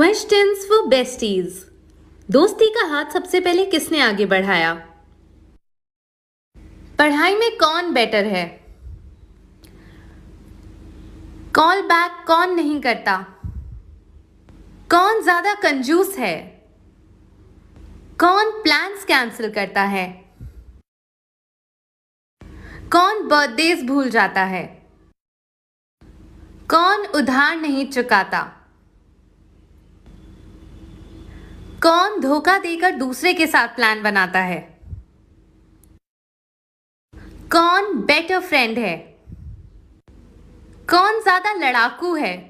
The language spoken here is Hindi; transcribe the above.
क्वेश्चंस फॉर बेस्टीज दोस्ती का हाथ सबसे पहले किसने आगे बढ़ाया पढ़ाई में कौन बेटर है कॉल बैक कौन नहीं करता कौन ज्यादा कंजूस है कौन प्लान्स कैंसिल करता है कौन बर्थडेज भूल जाता है कौन उधार नहीं चुकाता कौन धोखा देकर दूसरे के साथ प्लान बनाता है कौन बेटर फ्रेंड है कौन ज्यादा लड़ाकू है